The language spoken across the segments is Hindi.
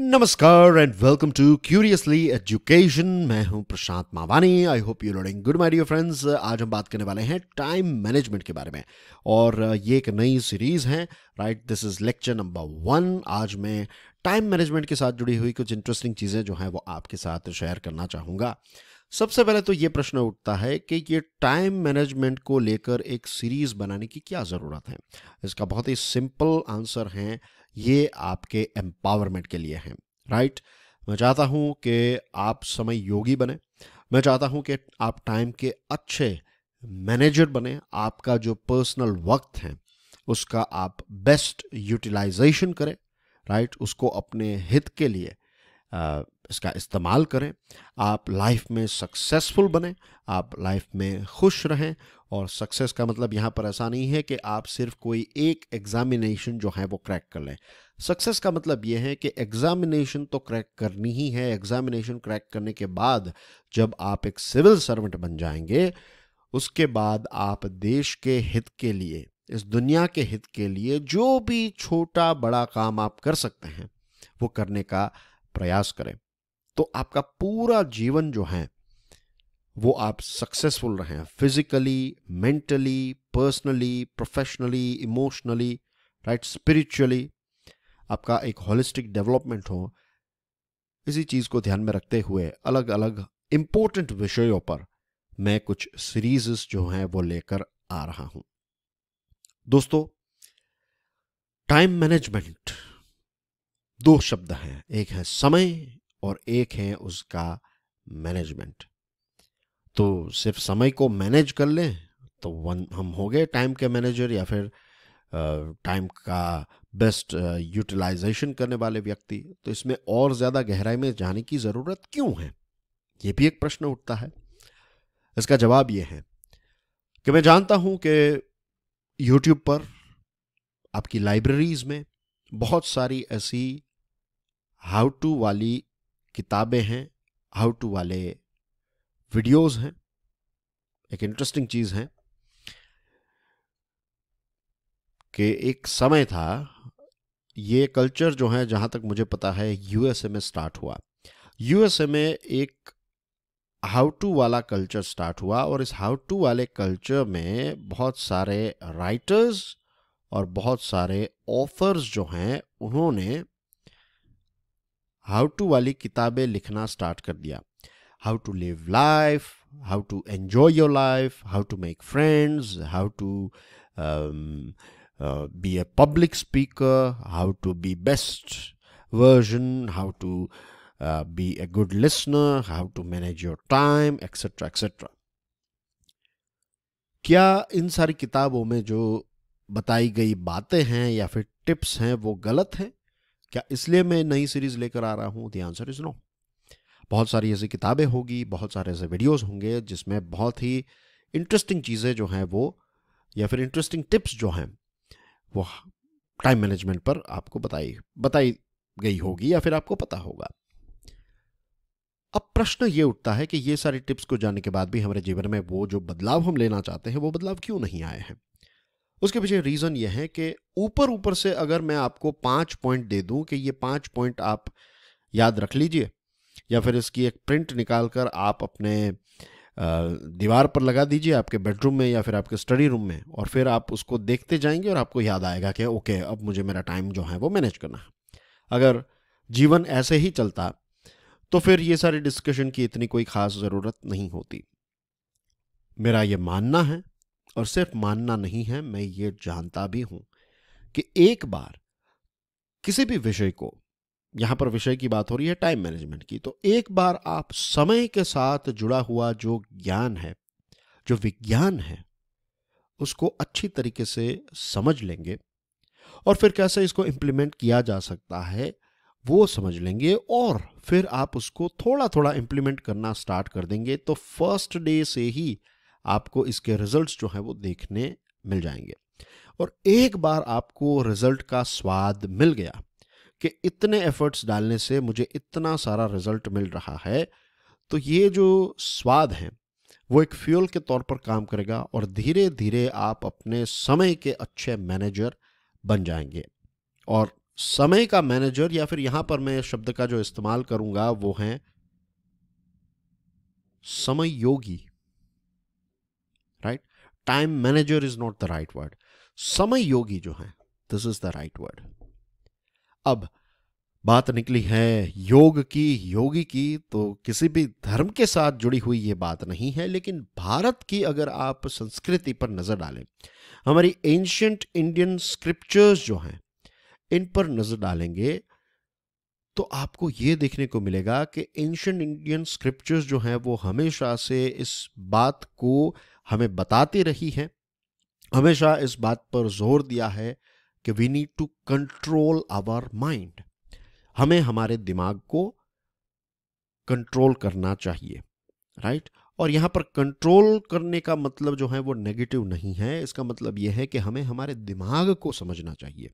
नमस्कार and welcome to Curiously Education मैं हूं Prashant Mawani I hope you learning good my dear friends आज हम बात करने वाले हैं टाइम मैनेजमेंट के बारे में और ये एक नई सीरीज है right this is lecture number one आज मैं टाइम मैनेजमेंट के साथ जुड़ी हुई कुछ इंटरेस्टिंग चीज़ें जो हैं वो आपके साथ शेयर करना चाहूँगा सबसे पहले तो ये प्रश्न उठता है कि ये टाइम मैनेजमेंट को लेकर एक सीरीज़ बनाने की क्या ज़रूरत है इसका बहुत ही सिंपल आंसर है ये आपके एम्पावरमेंट के लिए हैं राइट मैं चाहता हूँ कि आप समय योगी बने मैं चाहता हूँ कि आप टाइम के अच्छे मैनेजर बने आपका जो पर्सनल वक्त है उसका आप बेस्ट यूटिलाइजेशन करें राइट उसको अपने हित के लिए इसका इस्तेमाल करें आप लाइफ में सक्सेसफुल बने आप लाइफ में खुश रहें और सक्सेस का मतलब यहाँ पर ऐसा नहीं है कि आप सिर्फ कोई एक एग्ज़ामिनेशन जो है वो क्रैक कर लें सक्सेस का मतलब ये है कि एग्ज़ामिनेशन तो क्रैक करनी ही है एग्ज़ामिनेशन क्रैक करने के बाद जब आप एक सिविल सर्वेंट बन जाएंगे उसके बाद आप देश के हित के लिए इस दुनिया के हित के लिए जो भी छोटा बड़ा काम आप कर सकते हैं वो करने का प्रयास करें तो आपका पूरा जीवन जो है वो आप सक्सेसफुल रहें physically mentally personally professionally emotionally right spiritually आपका एक होलिस्टिक डेवलपमेंट हो इसी चीज़ को ध्यान में रखते हुए अलग अलग इंपॉर्टेंट विषयों पर मैं कुछ सीरीज़ जो हैं वो लेकर आ रहा हूं दोस्तों टाइम मैनेजमेंट दो शब्द हैं एक है समय और एक है उसका मैनेजमेंट तो सिर्फ समय को मैनेज कर लें तो वन हम हो गए टाइम के मैनेजर या फिर टाइम का बेस्ट यूटिलाइजेशन करने वाले व्यक्ति तो इसमें और ज़्यादा गहराई में जाने की ज़रूरत क्यों है ये भी एक प्रश्न उठता है इसका जवाब ये है कि मैं जानता हूँ कि यूट्यूब पर आपकी लाइब्रेरीज़ में बहुत सारी ऐसी हाउ टू वाली किताबें हैं हाउ टू वाले वीडियोस हैं एक इंटरेस्टिंग चीज़ है कि एक समय था ये कल्चर जो है जहाँ तक मुझे पता है यूएसए में स्टार्ट हुआ यूएसए में एक हाउ टू वाला कल्चर स्टार्ट हुआ और इस हाउ टू वाले कल्चर में बहुत सारे राइटर्स और बहुत सारे ऑफर्स जो हैं उन्होंने हाउ टू वाली किताबें लिखना स्टार्ट कर दिया how to live life how to enjoy your life how to make friends how to be a public speaker how to be best version how to be a good listener how to manage your time etcetera etcetera क्या इन सारी किताबों में जो बताई गई बातें हैं या फिर टिप्स हैं वो गलत हैं क्या इसलिए मैं नई सीरीज लेकर आ रहा हूँ दी आंसर इज नो बहुत सारी ऐसी किताबें होगी बहुत सारे ऐसे वीडियोस होंगे जिसमें बहुत ही इंटरेस्टिंग चीज़ें जो हैं वो या फिर इंटरेस्टिंग टिप्स जो हैं वो टाइम मैनेजमेंट पर आपको बताई बताई गई होगी या फिर आपको पता होगा अब प्रश्न ये उठता है कि ये सारी टिप्स को जानने के बाद भी हमारे जीवन में वो जो बदलाव हम लेना चाहते हैं वो बदलाव क्यों नहीं आए हैं उसके पीछे रीज़न यह है कि ऊपर ऊपर से अगर मैं आपको पाँच पॉइंट दे दूं कि ये पाँच पॉइंट आप याद रख लीजिए या फिर इसकी एक प्रिंट निकाल कर आप अपने दीवार पर लगा दीजिए आपके बेडरूम में या फिर आपके स्टडी रूम में और फिर आप उसको देखते जाएंगे और आपको याद आएगा कि ओके अब मुझे मेरा टाइम जो है वो मैनेज करना है अगर जीवन ऐसे ही चलता तो फिर ये सारी डिस्कशन की इतनी कोई ख़ास ज़रूरत नहीं होती मेरा ये मानना है और सिर्फ मानना नहीं है मैं ये जानता भी हूं कि एक बार किसी भी विषय को यहां पर विषय की बात हो रही है टाइम मैनेजमेंट की तो एक बार आप समय के साथ जुड़ा हुआ जो ज्ञान है जो विज्ञान है उसको अच्छी तरीके से समझ लेंगे और फिर कैसे इसको इंप्लीमेंट किया जा सकता है वो समझ लेंगे और फिर आप उसको थोड़ा थोड़ा इंप्लीमेंट करना स्टार्ट कर देंगे तो फर्स्ट डे से ही आपको इसके रिजल्ट्स जो हैं वो देखने मिल जाएंगे और एक बार आपको रिजल्ट का स्वाद मिल गया कि इतने एफर्ट्स डालने से मुझे इतना सारा रिजल्ट मिल रहा है तो ये जो स्वाद है वो एक फ्यूल के तौर पर काम करेगा और धीरे धीरे आप अपने समय के अच्छे मैनेजर बन जाएंगे और समय का मैनेजर या फिर यहां पर मैं शब्द का जो इस्तेमाल करूँगा वो है समय योगी time manager is not the right word समय योगी जो है this is the right word अब बात निकली है योग की योगी की तो किसी भी धर्म के साथ जुड़ी हुई ये बात नहीं है लेकिन भारत की अगर आप संस्कृति पर नज़र डालें हमारी एंशियंट इंडियन स्क्रिप्चर्स जो हैं इन पर नज़र डालेंगे तो आपको ये देखने को मिलेगा कि एंशियंट इंडियन स्क्रिप्चर्स जो हैं वो हमेशा से इस बात को हमें बताती रही है हमेशा इस बात पर जोर दिया है कि we need to control our mind हमें हमारे दिमाग को कंट्रोल करना चाहिए राइट और यहां पर कंट्रोल करने का मतलब जो है वो नेगेटिव नहीं है इसका मतलब यह है कि हमें हमारे दिमाग को समझना चाहिए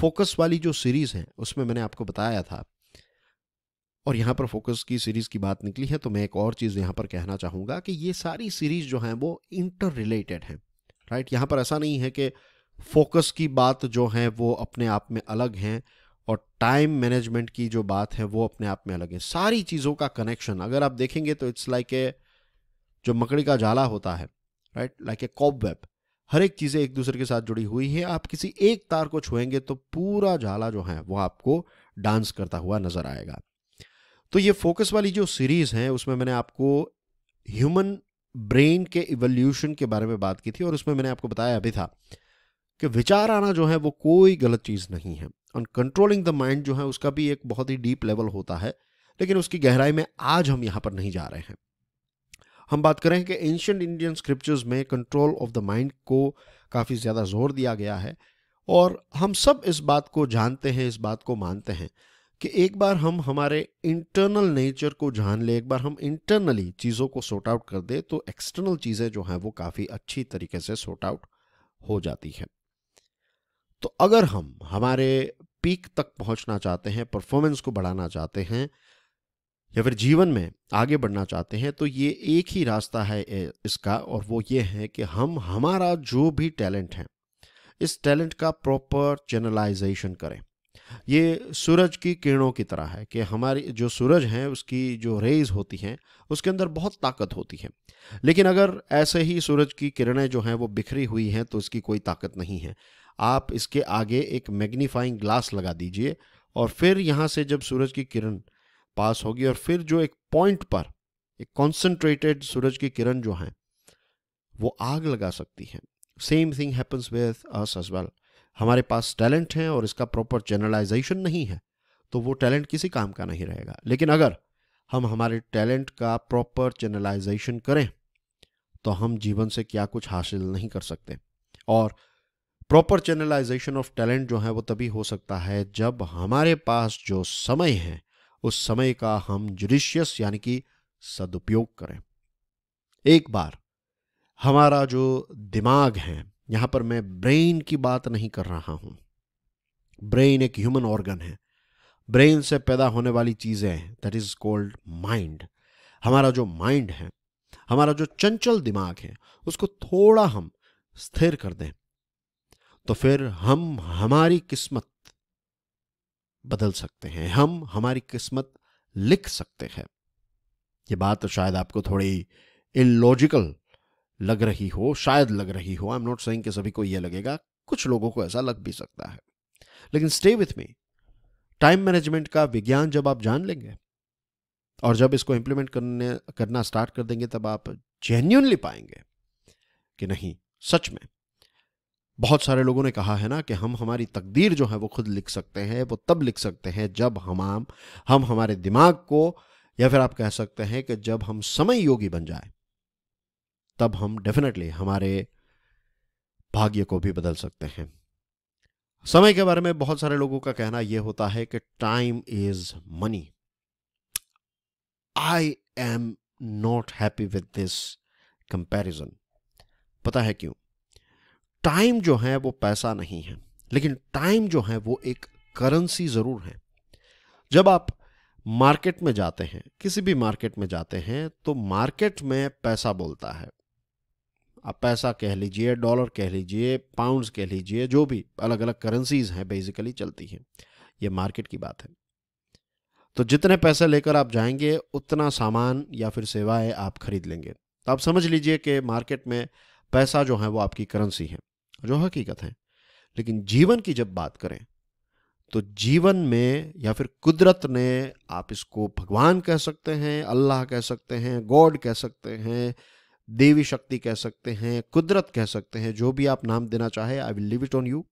फोकस वाली जो सीरीज़ है उसमें मैंने आपको बताया था और यहाँ पर फोकस की सीरीज़ की बात निकली है तो मैं एक और चीज़ यहाँ पर कहना चाहूँगा कि ये सारी सीरीज़ जो हैं वो इंटर रिलेटेड हैं राइट यहाँ पर ऐसा नहीं है कि फोकस की बात जो है वो अपने आप में अलग हैं और टाइम मैनेजमेंट की जो बात है वो अपने आप में अलग है सारी चीज़ों का कनेक्शन अगर आप देखेंगे तो इट्स लाइक ए जो मकड़ी का जाला होता है right like a cobweb हर एक चीज़ें एक दूसरे के साथ जुड़ी हुई है आप किसी एक तार को छुएंगे तो पूरा जाला जो है वो आपको डांस करता हुआ नजर आएगा तो ये फोकस वाली जो सीरीज़ है उसमें मैंने आपको ह्यूमन ब्रेन के इवोल्यूशन के बारे में बात की थी और उसमें मैंने आपको बताया अभी था कि विचार आना जो है वो कोई गलत चीज़ नहीं है और कंट्रोलिंग द माइंड जो है उसका भी एक बहुत ही डीप लेवल होता है लेकिन उसकी गहराई में आज हम यहां पर नहीं जा रहे हैं हम बात करें कि एंशियंट इंडियन स्क्रिप्चर्स में कंट्रोल ऑफ द माइंड को काफ़ी ज़्यादा जोर दिया गया है और हम सब इस बात को जानते हैं इस बात को मानते हैं कि एक बार हम हमारे इंटरनल नेचर को जान ले एक बार हम इंटरनली चीज़ों को सॉर्ट आउट कर दे तो एक्सटर्नल चीज़ें जो हैं वो काफ़ी अच्छी तरीके से सॉर्ट आउट हो जाती हैं तो अगर हम हमारे पीक तक पहुंचना चाहते हैं परफॉर्मेंस को बढ़ाना चाहते हैं या फिर जीवन में आगे बढ़ना चाहते हैं तो ये एक ही रास्ता है इसका और वो ये है कि हम हमारा जो भी टैलेंट है इस टैलेंट का प्रॉपर चैनलाइजेशन करें ये सूरज की किरणों की तरह है कि हमारी जो सूरज है उसकी जो रेज होती हैं उसके अंदर बहुत ताकत होती है लेकिन अगर ऐसे ही सूरज की किरणें जो हैं वो बिखरी हुई हैं तो इसकी कोई ताकत नहीं है आप इसके आगे एक मैग्नीफाइंग ग्लास लगा दीजिए और फिर यहाँ से जब सूरज की किरण पास होगी और फिर जो एक पॉइंट पर एक कॉन्सेंट्रेटेड सूरज की किरण जो हैं वो आग लगा सकती हैं same thing happens with us as well हमारे पास टैलेंट है और इसका प्रॉपर चैनलाइजेशन नहीं है तो वो टैलेंट किसी काम का नहीं रहेगा लेकिन अगर हम हमारे टैलेंट का प्रॉपर चैनलाइजेशन करें तो हम जीवन से क्या कुछ हासिल नहीं कर सकते और प्रॉपर चैनलाइजेशन ऑफ टैलेंट जो है वो तभी हो सकता है जब हमारे पास जो समय है उस समय का हम जुडिशियस यानी कि सदुपयोग करें एक बार हमारा जो दिमाग है यहां पर मैं ब्रेन की बात नहीं कर रहा हूं ब्रेन एक ह्यूमन ऑर्गन है ब्रेन से पैदा होने वाली चीज़ें हैं दैट इज़ कॉल्ड माइंड हमारा जो माइंड है हमारा जो चंचल दिमाग है उसको थोड़ा हम स्थिर कर दें तो फिर हम हमारी किस्मत बदल सकते हैं हम हमारी किस्मत लिख सकते हैं ये बात तो शायद आपको थोड़ी इलॉजिकल लग रही हो शायद लग रही हो आई एम नॉट सेइंग कि सभी को यह लगेगा कुछ लोगों को ऐसा लग भी सकता है लेकिन stay with me time management का विज्ञान जब आप जान लेंगे और जब इसको इंप्लीमेंट करने करना स्टार्ट कर देंगे तब आप जेन्यूनली पाएंगे कि नहीं सच में बहुत सारे लोगों ने कहा है ना कि हम हमारी तकदीर जो है वो खुद लिख सकते हैं वो तब लिख सकते हैं जब हम हम हमारे दिमाग को या फिर आप कह सकते हैं कि जब हम समय योगी बन जाए तब हम डेफिनेटली हमारे भाग्य को भी बदल सकते हैं समय के बारे में बहुत सारे लोगों का कहना यह होता है कि time is money I am not happy with this comparison पता है क्यों टाइम जो है वो पैसा नहीं है लेकिन टाइम जो है वो एक करेंसी ज़रूर है जब आप मार्केट में जाते हैं किसी भी मार्केट में जाते हैं तो मार्केट में पैसा बोलता है आप पैसा कह लीजिए डॉलर कह लीजिए पाउंड्स कह लीजिए जो भी अलग अलग करेंसीज हैं बेसिकली चलती हैं ये मार्केट की बात है तो जितने पैसे लेकर आप जाएंगे उतना सामान या फिर सेवाएं आप खरीद लेंगे तो आप समझ लीजिए कि मार्केट में पैसा जो है वो आपकी करेंसी है जो हकीकत है लेकिन जीवन की जब बात करें तो जीवन में या फिर कुदरत ने आप इसको भगवान कह सकते हैं अल्लाह कह सकते हैं गॉड कह सकते हैं देवी शक्ति कह सकते हैं कुदरत कह सकते हैं जो भी आप नाम देना चाहे I will leave it on you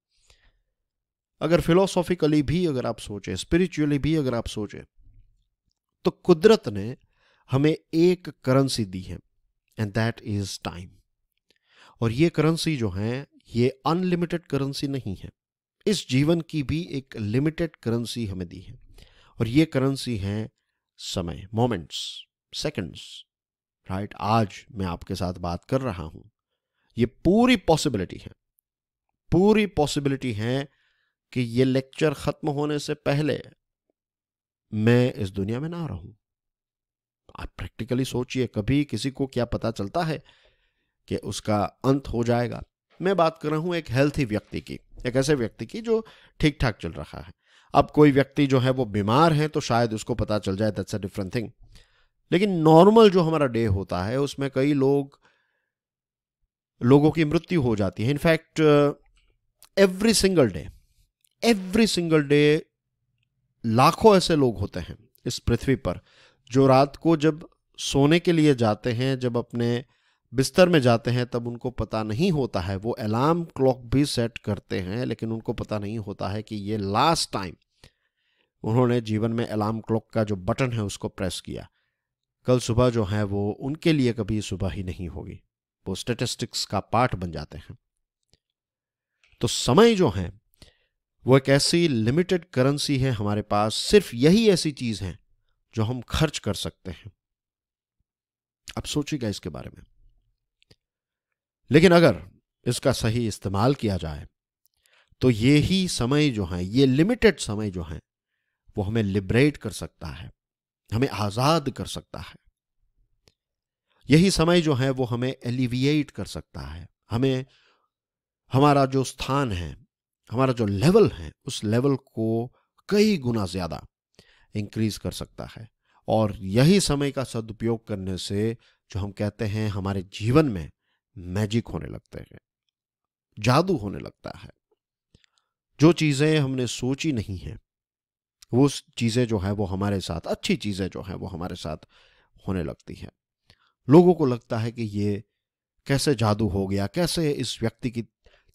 अगर फिलोसॉफिकली भी अगर आप सोचे स्पिरिचुअली भी अगर आप सोचे तो कुदरत ने हमें एक करेंसी दी है एंड दैट इज टाइम और ये करेंसी जो है ये अनलिमिटेड करेंसी नहीं है इस जीवन की भी एक लिमिटेड करेंसी हमें दी है और ये करेंसी है समय मोमेंट्स सेकंड्स राइट आज मैं आपके साथ बात कर रहा हूं ये पूरी पॉसिबिलिटी है पूरी पॉसिबिलिटी है कि ये लेक्चर खत्म होने से पहले मैं इस दुनिया में ना रहूं आप प्रैक्टिकली सोचिए कभी किसी को क्या पता चलता है कि उसका अंत हो जाएगा मैं बात कर रहा हूं एक हेल्थी व्यक्ति की एक ऐसे व्यक्ति की जो ठीक ठाक चल रहा है अब कोई व्यक्ति जो है वो बीमार है तो शायद उसको पता चल जाए दैट्स अ डिफरेंट थिंग लेकिन नॉर्मल जो हमारा डे होता है उसमें कई लोग लोगों की मृत्यु हो जाती है in fact every single day every single day लाखों ऐसे लोग होते हैं इस पृथ्वी पर जो रात को जब सोने के लिए जाते हैं जब अपने बिस्तर में जाते हैं तब उनको पता नहीं होता है वो अलार्म क्लॉक भी सेट करते हैं लेकिन उनको पता नहीं होता है कि ये लास्ट टाइम उन्होंने जीवन में अलार्म क्लॉक का जो बटन है उसको प्रेस किया कल सुबह जो है वो उनके लिए कभी सुबह ही नहीं होगी वो स्टेटिस्टिक्स का पार्ट बन जाते हैं तो समय जो है वो एक ऐसी लिमिटेड करेंसी है हमारे पास सिर्फ यही ऐसी चीज है जो हम खर्च कर सकते हैं अब सोचिएगा इसके बारे में लेकिन अगर इसका सही इस्तेमाल किया जाए तो ये ही समय जो है ये लिमिटेड समय जो है वो हमें लिबरेट कर सकता है हमें आजाद कर सकता है यही समय जो है वो हमें एलिविएट कर सकता है हमें हमारा जो स्थान है हमारा जो लेवल है उस लेवल को कई गुना ज्यादा इंक्रीज कर सकता है और यही समय का सदुपयोग करने से जो हम कहते हैं हमारे जीवन में मैजिक होने लगते हैं जादू होने लगता है जो चीजें हमने सोची नहीं है वो चीज़ें जो हैं वो हमारे साथ अच्छी चीज़ें जो हैं वो हमारे साथ होने लगती हैं लोगों को लगता है कि ये कैसे जादू हो गया कैसे इस व्यक्ति की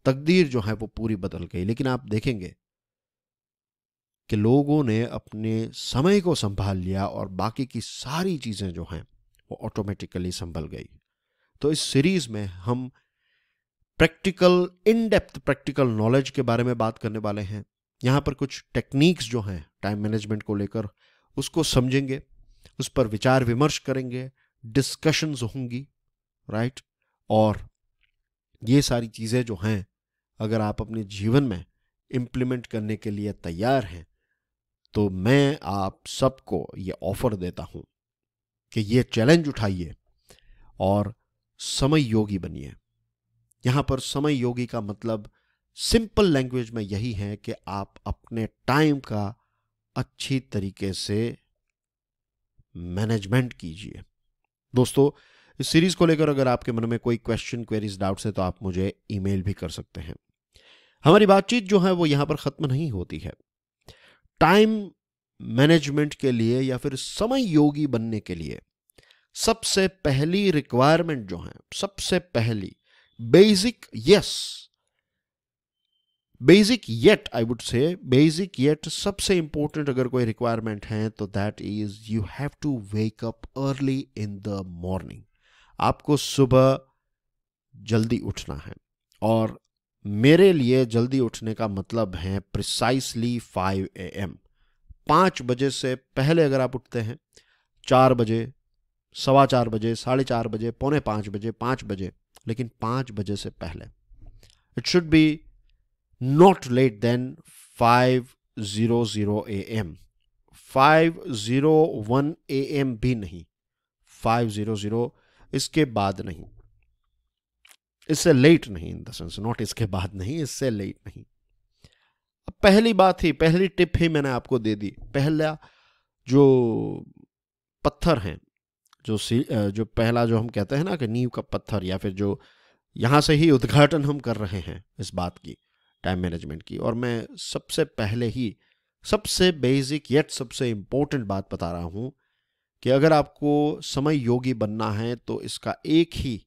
तकदीर जो है वो पूरी बदल गई लेकिन आप देखेंगे कि लोगों ने अपने समय को संभाल लिया और बाकी की सारी चीज़ें जो हैं वो ऑटोमेटिकली संभल गई तो इस सीरीज़ में हम practical in depth practical knowledge के बारे में बात करने वाले हैं यहाँ पर कुछ टेक्निक्स जो हैं टाइम मैनेजमेंट को लेकर उसको समझेंगे उस पर विचार विमर्श करेंगे डिस्कशंस होंगी राइट और ये सारी चीज़ें जो हैं अगर आप अपने जीवन में इम्प्लीमेंट करने के लिए तैयार हैं तो मैं आप सबको ये ऑफ़र देता हूँ कि ये चैलेंज उठाइए और समय योगी बनिए यहाँ पर समय योगी का मतलब सिंपल लैंग्वेज में यही है कि आप अपने टाइम का अच्छी तरीके से मैनेजमेंट कीजिए दोस्तों इस सीरीज को लेकर अगर आपके मन में कोई क्वेश्चन क्वेरीज डाउट्स है तो आप मुझे ईमेल भी कर सकते हैं हमारी बातचीत जो है वो यहां पर खत्म नहीं होती है टाइम मैनेजमेंट के लिए या फिर समय योगी बनने के लिए सबसे पहली रिक्वायरमेंट जो है सबसे पहली basic yes basic yet I would say basic yet सबसे इंपॉर्टेंट अगर कोई रिक्वायरमेंट है तो that is you have to wake up early in the morning आपको सुबह जल्दी उठना है और मेरे लिए जल्दी उठने का मतलब है प्रिसाइसली 5 ए एम पाँच बजे से पहले अगर आप उठते हैं चार बजे सवा चार बजे साढ़े चार बजे पौने पाँच बजे पाँच बजे लेकिन पाँच बजे से पहले it should be not late than 5:00 a.m. 5:01 a.m. भी नहीं 5:00 इसके बाद नहीं इससे लेट नहीं इन द सेंस नॉट इसके बाद नहीं इससे लेट नहीं अब पहली बात ही पहली टिप ही मैंने आपको दे दी पहला जो पत्थर है जो सी जो पहला जो हम कहते हैं ना कि नींव का पत्थर या फिर जो यहां से ही उद्घाटन हम कर रहे हैं इस बात की टाइम मैनेजमेंट की और मैं सबसे पहले ही सबसे बेसिक येट सबसे इम्पोर्टेंट बात बता रहा हूँ कि अगर आपको समय योगी बनना है तो इसका एक ही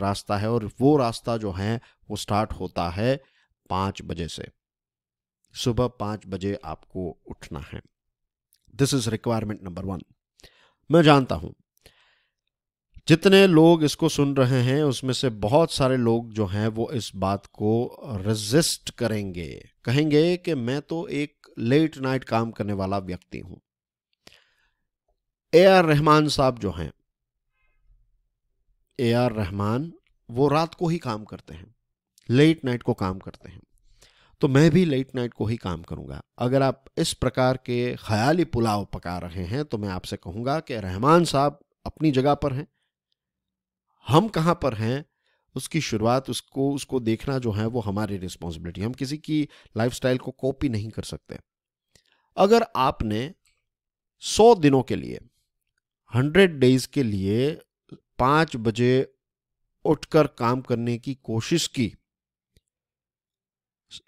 रास्ता है और वो रास्ता जो है वो स्टार्ट होता है पाँच बजे से सुबह पाँच बजे आपको उठना है this is requirement number one मैं जानता हूँ जितने लोग इसको सुन रहे हैं उसमें से बहुत सारे लोग जो हैं वो इस बात को रजिस्ट करेंगे कहेंगे कि मैं तो एक लेट नाइट काम करने वाला व्यक्ति हूं ए आर रहमान साहब जो हैं ए आर रहमान वो रात को ही काम करते हैं लेट नाइट को काम करते हैं तो मैं भी लेट नाइट को ही काम करूंगा अगर आप इस प्रकार के ख्याली पुलाव पका रहे हैं तो मैं आपसे कहूंगा कि रहमान साहब अपनी जगह पर हैं हम कहाँ पर हैं उसकी शुरुआत उसको उसको देखना जो है वो हमारी रिस्पॉन्सिबिलिटी हम किसी की लाइफ को कॉपी नहीं कर सकते अगर आपने सौ दिनों के लिए हंड्रेड डेज के लिए पांच बजे उठकर काम करने की कोशिश की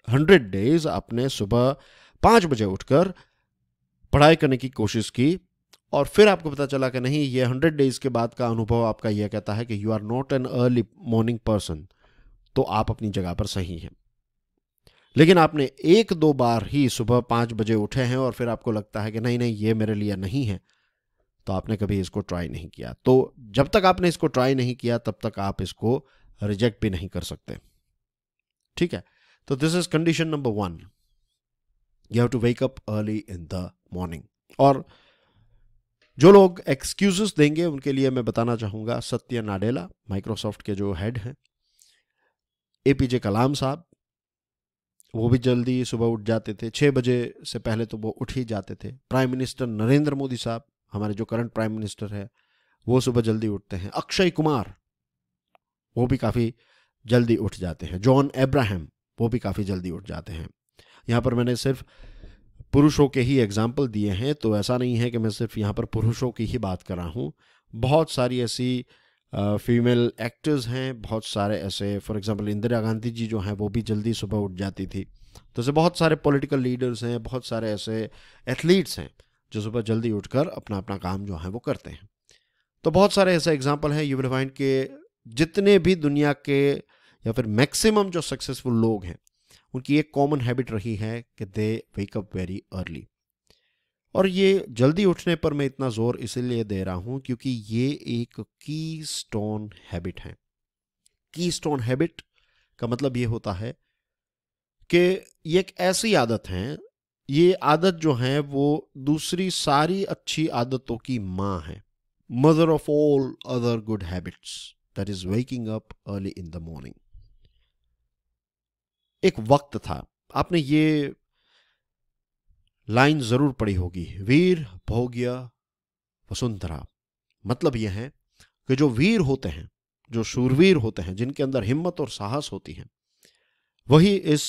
हंड्रेड डेज आपने सुबह पांच बजे उठकर पढ़ाई करने की कोशिश की और फिर आपको पता चला कि नहीं ये हंड्रेड डेज के बाद का अनुभव आपका यह कहता है कि you are not an early morning person तो आप अपनी जगह पर सही हैं लेकिन आपने एक दो बार ही सुबह पांच बजे उठे हैं और फिर आपको लगता है कि नहीं नहीं ये मेरे लिए नहीं है तो आपने कभी इसको ट्राई नहीं किया तो जब तक आपने इसको ट्राई नहीं किया तब तक आप इसको रिजेक्ट भी नहीं कर सकते ठीक है तो this is condition number one you have to wake up early in the morning और जो लोग एक्सक्यूजेस देंगे उनके लिए मैं बताना चाहूंगा सत्य नाडेला माइक्रोसॉफ्ट के जो हेड हैं ए पी जे कलाम साहब वो भी जल्दी सुबह उठ जाते थे छः बजे से पहले तो वो उठ ही जाते थे प्राइम मिनिस्टर नरेंद्र मोदी साहब हमारे जो करंट प्राइम मिनिस्टर है वो सुबह जल्दी उठते हैं अक्षय कुमार वो भी काफ़ी जल्दी उठ जाते हैं जॉन एब्राहम वो भी काफ़ी जल्दी उठ जाते हैं यहाँ पर मैंने सिर्फ पुरुषों के ही एग्जाम्पल दिए हैं तो ऐसा नहीं है कि मैं सिर्फ यहाँ पर पुरुषों की ही बात कर रहा हूँ बहुत सारी ऐसी फीमेल एक्टर्स हैं बहुत सारे ऐसे फॉर एग्जांपल इंदिरा गांधी जी जो हैं वो भी जल्दी सुबह उठ जाती थी तो ऐसे बहुत सारे पॉलिटिकल लीडर्स हैं बहुत सारे ऐसे एथलीट्स हैं जो सुबह जल्दी उठकर अपना अपना काम जो है वो करते हैं तो बहुत सारे ऐसे एग्जाम्पल हैं यू विल फाइंड के जितने भी दुनिया के या फिर मैक्सिमम जो सक्सेसफुल लोग हैं उनकी एक कॉमन हैबिट रही है कि दे वेकअप वेरी अर्ली और ये जल्दी उठने पर मैं इतना ज़ोर इसीलिए दे रहा हूं क्योंकि ये एक की स्टोन हैबिट है की स्टोन हैबिट का मतलब ये होता है कि ये एक ऐसी आदत है ये आदत जो है वो दूसरी सारी अच्छी आदतों की माँ है mother of all other good habits that is waking up early in the morning एक वक्त था आपने ये लाइन जरूर पढ़ी होगी वीर भोग्य वसुंधरा मतलब यह है कि जो वीर होते हैं जो शूरवीर होते हैं जिनके अंदर हिम्मत और साहस होती है वही इस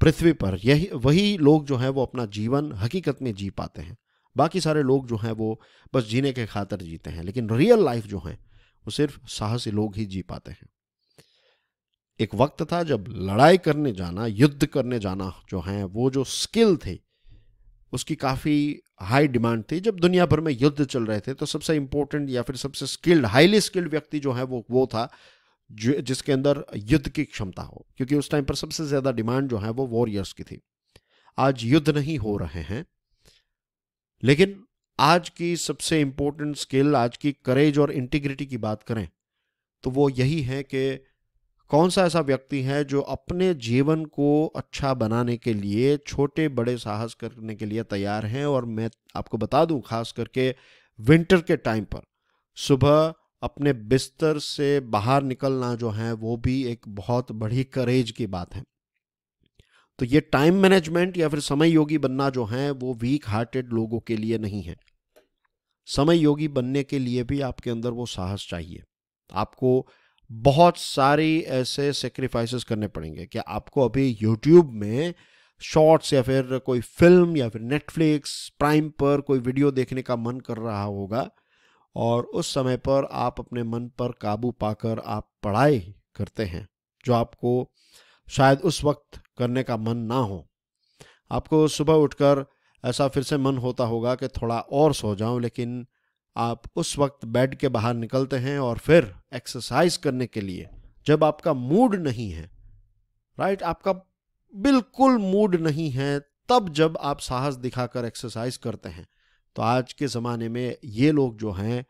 पृथ्वी पर यही वही लोग जो हैं वो अपना जीवन हकीकत में जी पाते हैं बाकी सारे लोग जो हैं वो बस जीने के खातर जीते हैं लेकिन रियल लाइफ जो है वो सिर्फ साहसी लोग ही जी पाते हैं एक वक्त था जब लड़ाई करने जाना युद्ध करने जाना जो है वो जो स्किल थे उसकी काफ़ी हाई डिमांड थी जब दुनिया भर में युद्ध चल रहे थे तो सबसे इंपॉर्टेंट या फिर सबसे स्किल्ड हाईली स्किल्ड व्यक्ति जो है वो वो था जो जिसके अंदर युद्ध की क्षमता हो क्योंकि उस टाइम पर सबसे ज़्यादा डिमांड जो है वो वॉरियर्स की थी आज युद्ध नहीं हो रहे हैं लेकिन आज की सबसे इंपॉर्टेंट स्किल आज की करेज और इंटीग्रिटी की बात करें तो वो यही है कि कौन सा ऐसा व्यक्ति है जो अपने जीवन को अच्छा बनाने के लिए छोटे बड़े साहस करने के लिए तैयार हैं और मैं आपको बता दूं खास करके विंटर के टाइम पर सुबह अपने बिस्तर से बाहर निकलना जो है वो भी एक बहुत बड़ी करेज की बात है तो ये टाइम मैनेजमेंट या फिर समय योगी बनना जो है वो वीक हार्टेड लोगों के लिए नहीं है समय योगी बनने के लिए भी आपके अंदर वो साहस चाहिए आपको बहुत सारी ऐसे सेक्रीफाइसेस करने पड़ेंगे कि आपको अभी यूट्यूब में शॉर्ट्स या फिर कोई फिल्म या फिर नेटफ्लिक्स प्राइम पर कोई वीडियो देखने का मन कर रहा होगा और उस समय पर आप अपने मन पर काबू पाकर आप पढ़ाई करते हैं जो आपको शायद उस वक्त करने का मन ना हो आपको सुबह उठकर ऐसा फिर से मन होता होगा कि थोड़ा और सो जाऊं लेकिन आप उस वक्त बेड के बाहर निकलते हैं और फिर एक्सरसाइज करने के लिए जब आपका मूड नहीं है राइट आपका बिल्कुल मूड नहीं है तब जब आप साहस दिखाकर एक्सरसाइज करते हैं तो आज के ज़माने में ये लोग जो हैं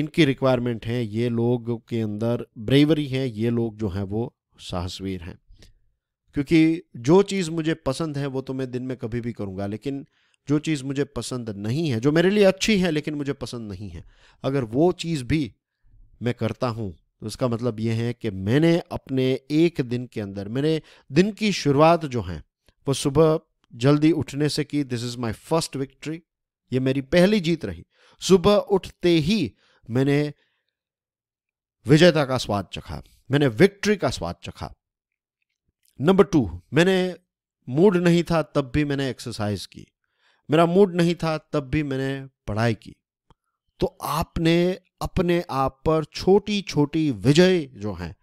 इनकी रिक्वायरमेंट है ये लोग के अंदर ब्रेवरी है ये लोग जो हैं वो साहसवीर हैं क्योंकि जो चीज़ मुझे पसंद है वो तो मैं दिन में कभी भी करूँगा लेकिन जो चीज़ मुझे पसंद नहीं है जो मेरे लिए अच्छी है लेकिन मुझे पसंद नहीं है अगर वो चीज़ भी मैं करता हूँ तो इसका मतलब ये है कि मैंने अपने एक दिन के अंदर मेरे दिन की शुरुआत जो है वो सुबह जल्दी उठने से की this is my first victory ये मेरी पहली जीत रही सुबह उठते ही मैंने विजेता का स्वाद चखा मैंने विक्ट्री का स्वाद चखा नंबर टू मैंने मूड नहीं था तब भी मैंने एक्सरसाइज की मेरा मूड नहीं था तब भी मैंने पढ़ाई की तो आपने अपने आप पर छोटी छोटी विजय जो हैं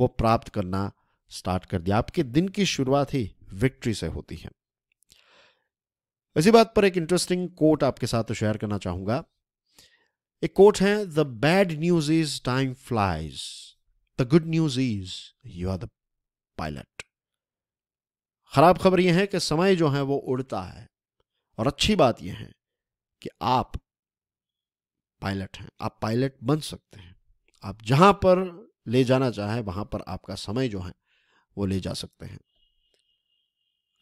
वो प्राप्त करना स्टार्ट कर दिया आपके दिन की शुरुआत ही विक्ट्री से होती है इसी बात पर एक इंटरेस्टिंग कोट आपके साथ शेयर करना चाहूंगा एक कोट है the bad news is time flies the good news is you are the pilot खराब खबर यह है कि समय जो है वो उड़ता है और अच्छी बात यह है कि आप पायलट हैं आप पायलट बन सकते हैं आप जहां पर ले जाना चाहे वहां पर आपका समय जो है वो ले जा सकते हैं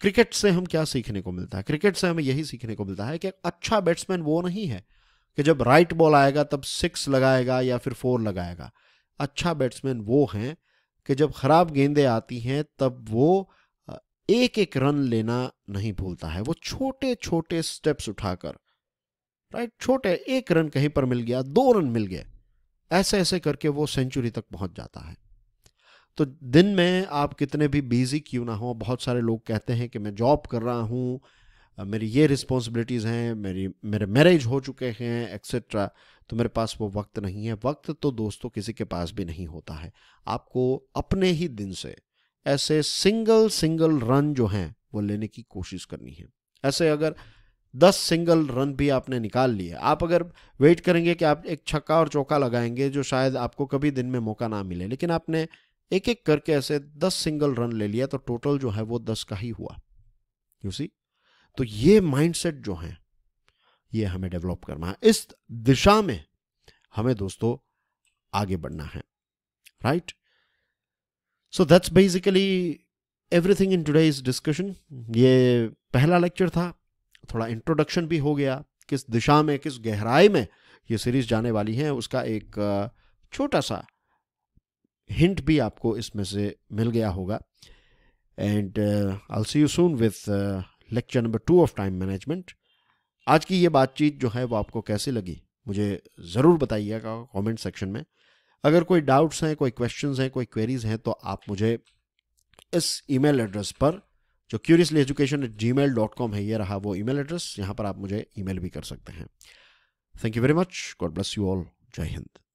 क्रिकेट से हम क्या सीखने को मिलता है क्रिकेट से हमें यही सीखने को मिलता है कि अच्छा बैट्समैन वो नहीं है कि जब राइट बॉल आएगा तब सिक्स लगाएगा या फिर फोर लगाएगा अच्छा बैट्समैन वो हैं कि जब खराब गेंदें आती हैं तब वो एक एक रन लेना नहीं भूलता है वो छोटे छोटे स्टेप्स उठाकर राइट छोटे एक रन कहीं पर मिल गया दो रन मिल गए ऐसे ऐसे करके वो सेंचुरी तक पहुंच जाता है तो दिन में आप कितने भी बिजी क्यों ना हो बहुत सारे लोग कहते हैं कि मैं जॉब कर रहा हूँ मेरी ये रिस्पॉन्सिबिलिटीज़ हैं मेरी मेरे मैरिज हो चुके हैं एक्सेट्रा तो मेरे पास वो वक्त नहीं है वक्त तो दोस्तों किसी के पास भी नहीं होता है आपको अपने ही दिन से ऐसे सिंगल सिंगल रन जो हैं वो लेने की कोशिश करनी है ऐसे अगर दस सिंगल रन भी आपने निकाल लिए आप अगर वेट करेंगे कि आप एक छक्का और चौका लगाएंगे जो शायद आपको कभी दिन में मौका ना मिले लेकिन आपने एक एक करके ऐसे दस सिंगल रन ले लिया तो टोटल जो है वो दस का ही हुआ यू सी तो ये माइंडसेट जो है ये हमें डेवलप करना है इस दिशा में हमें दोस्तों आगे बढ़ना है right right? So that's basically everything in is discussion ये पहला लेक्चर था थोड़ा इंट्रोडक्शन भी हो गया किस दिशा में किस गहराई में ये सीरीज जाने वाली है उसका एक छोटा सा हिंट भी आपको इसमें से मिल गया होगा and all see you soon with lecture number two of time management आज की ये बातचीत जो है वो आपको कैसी लगी मुझे ज़रूर बताइएगा कमेंट सेक्शन में अगर कोई डाउट्स हैं कोई क्वेश्चंस हैं कोई क्वेरीज हैं तो आप मुझे इस ईमेल एड्रेस पर जो Curiously Education at gmail dot com है ये रहा वो ईमेल एड्रेस यहाँ पर आप मुझे ईमेल भी कर सकते हैं thank you very much God bless you all जय हिंद